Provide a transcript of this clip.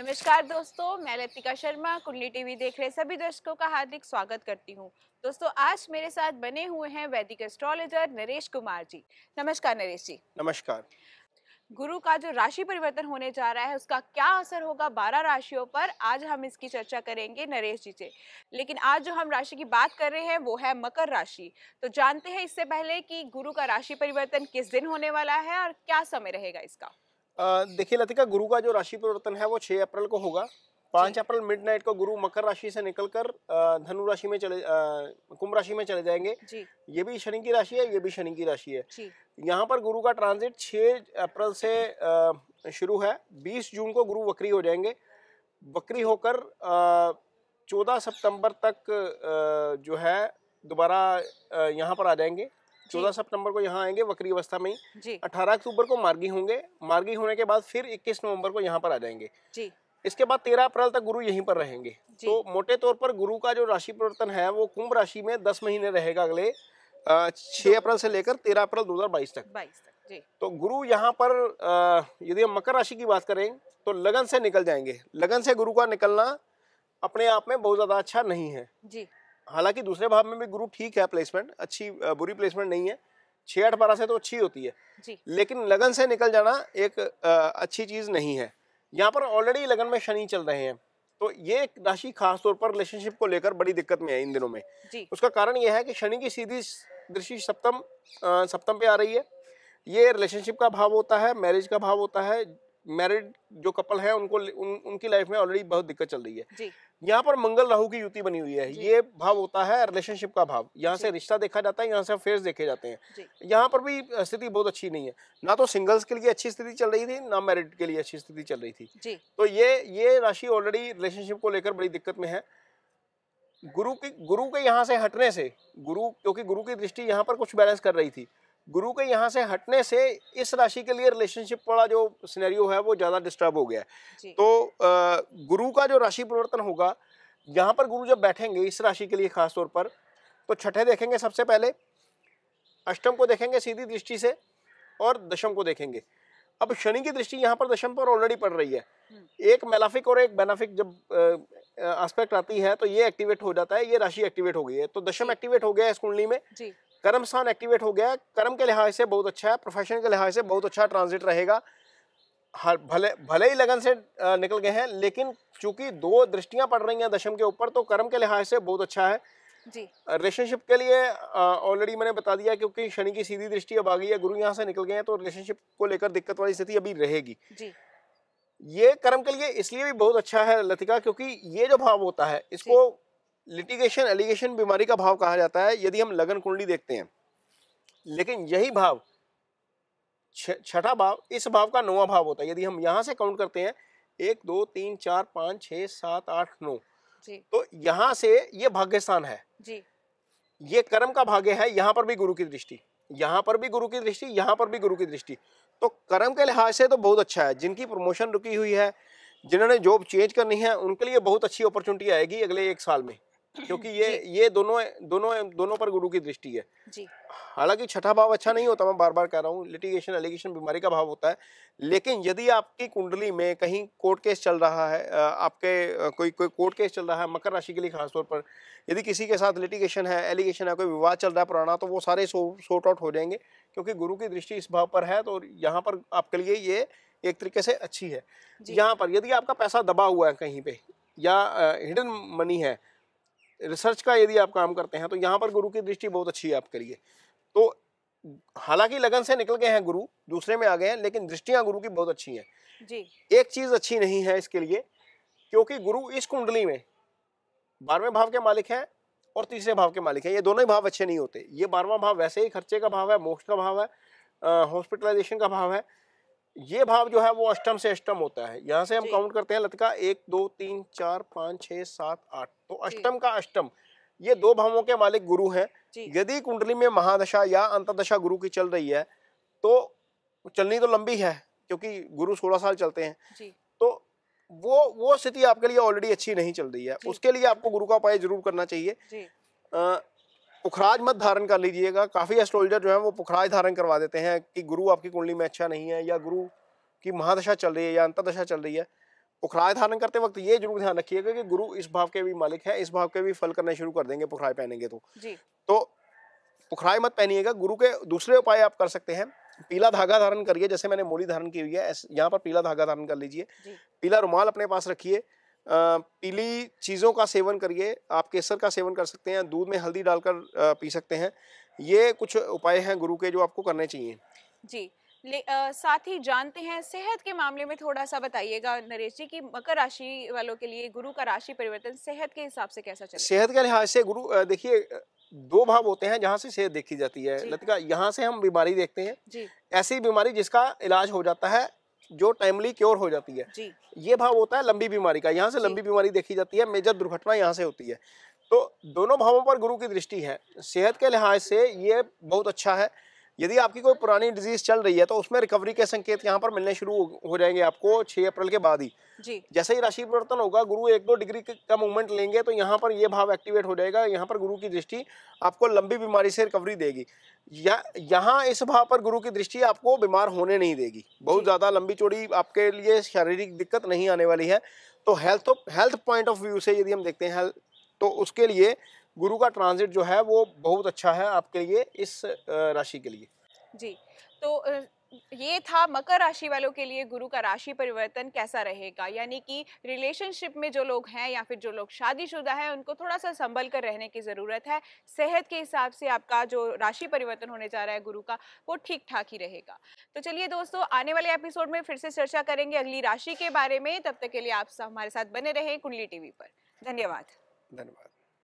नमस्कार दोस्तों मैं लतिका शर्मा कुंडली टीवी देख रहे सभी दर्शकों का हार्दिक स्वागत करती हूं। दोस्तों आज मेरे साथ बने हुए हैं वैदिक एस्ट्रोलॉजर नरेश कुमार जी नमस्कार नरेश जी नमस्कार गुरु का जो राशि परिवर्तन होने जा रहा है उसका क्या असर होगा बारह राशियों पर आज हम इसकी चर्चा करेंगे नरेश जी से लेकिन आज जो हम राशि की बात कर रहे हैं वो है मकर राशि तो जानते हैं इससे पहले कि गुरु का राशि परिवर्तन किस दिन होने वाला है और क्या समय रहेगा इसका देखिए लतिका गुरु का जो राशि परिवर्तन है वो छः अप्रैल को होगा पाँच अप्रैल मिडनाइट को गुरु मकर राशि से निकलकर धनु राशि में चले कुंभ राशि में चले जाएंगे जी। ये भी शनि की राशि है ये भी शनि की राशि है यहाँ पर गुरु का ट्रांजिट 6 अप्रैल से शुरू है 20 जून को गुरु वक्री हो जाएंगे वक्री होकर चौदह सितंबर तक जो है दोबारा यहाँ पर आ जाएंगे चौदह सितंबर को यहाँ आएंगे वक्री अवस्था में ही अठारह अक्टूबर को मार्गी होंगे मार्गी होने के बाद फिर इक्कीस नवम्बर को यहाँ पर आ जाएंगे जी इसके बाद तेरह अप्रैल तक गुरु यहीं पर रहेंगे तो मोटे तौर पर गुरु का जो राशि परिवर्तन है वो कुंभ राशि में दस महीने रहेगा अगले छह अप्रैल से लेकर तेरह अप्रैल दो हजार बाईस तक बाईस तक तो गुरु यहाँ पर यदि हम मकर राशि की बात करें तो लगन से निकल जाएंगे लगन से गुरु का निकलना अपने आप में बहुत ज्यादा अच्छा नहीं है जी हालांकि दूसरे भाव में भी गुरु ठीक है प्लेसमेंट अच्छी बुरी प्लेसमेंट नहीं है छः आठ बारह से तो अच्छी होती है जी। लेकिन लगन से निकल जाना एक अच्छी चीज़ नहीं है यहाँ पर ऑलरेडी लगन में शनि चल रहे हैं तो ये राशि खासतौर पर रिलेशनशिप को लेकर बड़ी दिक्कत में है इन दिनों में जी। उसका कारण यह है कि शनि की सीधी दृष्टि सप्तम सप्तम पे आ रही है ये रिलेशनशिप का भाव होता है मैरिज का भाव होता है मैरिड जो कपल है उनको उन, उनकी लाइफ में ऑलरेडी बहुत दिक्कत चल रही है यहाँ पर मंगल राहु की युति बनी हुई है ये भाव होता है रिलेशनशिप का भाव यहाँ से रिश्ता देखा जाता है यहाँ से फेस देखे जाते हैं यहाँ पर भी स्थिति बहुत अच्छी नहीं है ना तो सिंगल्स के लिए अच्छी स्थिति चल रही थी ना मैरिड के लिए अच्छी स्थिति चल रही थी तो ये ये राशि ऑलरेडी रिलेशनशिप को लेकर बड़ी दिक्कत में है गुरु की गुरु के यहाँ से हटने से गुरु क्योंकि गुरु की दृष्टि यहाँ पर कुछ बैलेंस कर रही थी गुरु के यहाँ से हटने से इस राशि के लिए रिलेशनशिप वाला जो सिनेरियो है वो ज़्यादा डिस्टर्ब हो गया है तो गुरु का जो राशि परिवर्तन होगा यहाँ पर गुरु जब बैठेंगे इस राशि के लिए खासतौर पर तो छठे देखेंगे सबसे पहले अष्टम को देखेंगे सीधी दृष्टि से और दशम को देखेंगे अब शनि की दृष्टि यहाँ पर दशम पर ऑलरेडी पड़ रही है हम्म। एक मेलाफिक और एक बेनाफिक जब एस्पेक्ट आती है तो ये एक्टिवेट हो जाता है ये राशि एक्टिवेट हो गई है तो दशम एक्टिवेट हो गया है इस कुंडली में कर्म स्थान एक्टिवेट हो गया है कर्म के लिहाज से बहुत अच्छा है प्रोफेशन के लिहाज से बहुत अच्छा ट्रांजिट रहेगा हर भले भले ही लगन से निकल गए हैं लेकिन चूंकि दो दृष्टियां पड़ रही हैं दशम के ऊपर तो कर्म के लिहाज से बहुत अच्छा है रिलेशनशिप के लिए ऑलरेडी मैंने बता दिया क्योंकि शनि की सीधी दृष्टि अब आ गई है गुरु यहाँ से निकल गए हैं तो रिलेशनशिप को लेकर दिक्कत वाली स्थिति अभी रहेगी जी ये कर्म के लिए इसलिए भी बहुत अच्छा है लतिका क्योंकि ये जो भाव होता है इसको लिटिगेशन एलिगेशन बीमारी का भाव कहा जाता है यदि हम लगन कुंडली देखते हैं लेकिन यही भाव छठा भाव इस भाव का नौवा भाव होता है यदि हम यहाँ से काउंट करते हैं एक दो तीन चार पाँच छ सात आठ नौ तो यहाँ से ये भाग्यस्थान है जी ये कर्म का भाग्य है यहाँ पर भी गुरु की दृष्टि यहाँ पर भी गुरु की दृष्टि यहाँ पर भी गुरु की दृष्टि तो कर्म के लिहाज से तो बहुत अच्छा है जिनकी प्रमोशन रुकी हुई है जिन्होंने जॉब चेंज करनी है उनके लिए बहुत अच्छी अपॉर्चुनिटी आएगी अगले एक साल में क्योंकि ये ये दोनों दोनों दोनों पर गुरु की दृष्टि है हालांकि छठा भाव अच्छा नहीं होता मैं बार बार कह रहा हूँ लिटिगेशन एलिगेशन बीमारी का भाव होता है लेकिन यदि आपकी कुंडली में कहीं कोर्ट केस चल रहा है आपके कोई कोई कोर्ट केस चल रहा है मकर राशि के लिए खासतौर पर यदि किसी के साथ लिटिगेशन है एलिगेशन है कोई विवाद चल रहा है पुराना तो वो सारे सॉर्ट आउट हो जाएंगे क्योंकि गुरु की दृष्टि इस भाव पर है तो यहाँ पर आपके लिए ये एक तरीके से अच्छी है यहाँ पर यदि आपका पैसा दबा हुआ है कहीं पे या हिडन मनी है रिसर्च का यदि आप काम करते हैं तो यहाँ पर गुरु की दृष्टि बहुत अच्छी है आपके लिए तो हालांकि लगन से निकल गए हैं गुरु दूसरे में आ गए हैं लेकिन दृष्टियां गुरु की बहुत अच्छी हैं जी एक चीज अच्छी नहीं है इसके लिए क्योंकि गुरु इस कुंडली में बारहवें भाव के मालिक हैं और तीसरे भाव के मालिक हैं ये दोनों ही भाव अच्छे नहीं होते ये बारहवा भाव वैसे ही खर्चे का भाव है मोक्ष का भाव है हॉस्पिटलाइजेशन का भाव है ये भाव जो है वो अष्टम से अष्टम होता है यहाँ से हम काउंट करते हैं लतका एक दो तीन चार पाँच छः सात आठ तो अष्टम का अष्टम ये दो भावों के मालिक गुरु हैं यदि कुंडली में महादशा या अंतदशा गुरु की चल रही है तो चलनी तो लंबी है क्योंकि गुरु सोलह साल चलते हैं तो वो वो स्थिति आपके लिए ऑलरेडी अच्छी नहीं चल रही है उसके लिए आपको गुरु का उपाय जरूर करना चाहिए पुखराज मत धारण कर लीजिएगा काफ़ी एस्ट्रोलॉजर जो है वो पुखराज धारण करवा देते हैं कि गुरु आपकी कुंडली में अच्छा नहीं है या गुरु की महादशा चल रही है या अंतरदशा चल रही है पुखराज धारण करते वक्त ये जरूर ध्यान रखिएगा कि गुरु इस भाव के भी मालिक है इस भाव के भी फल करने शुरू कर देंगे पुखराज पहनेंगे तो जी। तो पुखराज मत पहनिएगा गुरु के दूसरे उपाय आप कर सकते हैं पीला धागा धारण करिए जैसे मैंने मोली धारण की हुई है यहाँ पर पीला धागा धारण कर लीजिए पीला रुमाल अपने पास रखिए पीली चीज़ों का सेवन करिए आप केसर का सेवन कर सकते हैं दूध में हल्दी डालकर पी सकते हैं ये कुछ उपाय हैं गुरु के जो आपको करने चाहिए जी ले, आ, साथ ही जानते हैं सेहत के मामले में थोड़ा सा बताइएगा नरेश जी की मकर राशि वालों के लिए गुरु का राशि परिवर्तन सेहत के हिसाब से कैसा चले सेहत के लिहाज से गुरु देखिए दो भाव होते हैं जहाँ से सेहत देखी जाती है लतिका यहाँ से हम बीमारी देखते हैं ऐसी बीमारी जिसका इलाज हो जाता है जो टाइमली क्योर हो जाती है जी। ये भाव होता है लंबी बीमारी का यहाँ से लंबी बीमारी देखी जाती है मेजर दुर्घटना यहाँ से होती है तो दोनों भावों पर गुरु की दृष्टि है सेहत के लिहाज से ये बहुत अच्छा है यदि आपकी कोई पुरानी डिजीज चल रही है तो उसमें रिकवरी के संकेत यहाँ पर मिलने शुरू हो जाएंगे आपको छह अप्रैल के बाद ही जी जैसे ही राशि परिवर्तन होगा गुरु एक दो डिग्री का मूवमेंट लेंगे तो यहाँ पर ये भाव एक्टिवेट हो जाएगा यहाँ पर गुरु की दृष्टि आपको लंबी बीमारी से रिकवरी देगी या यहाँ इस भाव पर गुरु की दृष्टि आपको बीमार होने नहीं देगी बहुत ज़्यादा लंबी चौड़ी आपके लिए शारीरिक दिक्कत नहीं आने वाली है तो health health point of view से यदि हम देखते हैं तो उसके लिए गुरु का ट्रांजिट जो है वो बहुत अच्छा है आपके लिए इस राशि के लिए जी तो ये था मकर राशि वालों के लिए गुरु का राशि परिवर्तन कैसा रहेगा यानी कि रिलेशनशिप में जो लोग हैं या फिर जो लोग शादीशुदा हैं उनको थोड़ा सा संभल कर रहने की ज़रूरत है सेहत के हिसाब से आपका जो राशि परिवर्तन होने जा रहा है गुरु का वो ठीक ठाक ही रहेगा तो चलिए दोस्तों आने वाले एपिसोड में फिर से चर्चा करेंगे अगली राशि के बारे में तब तक के लिए आप हमारे साथ बने रहे कुंडली टीवी पर धन्यवाद धन्यवाद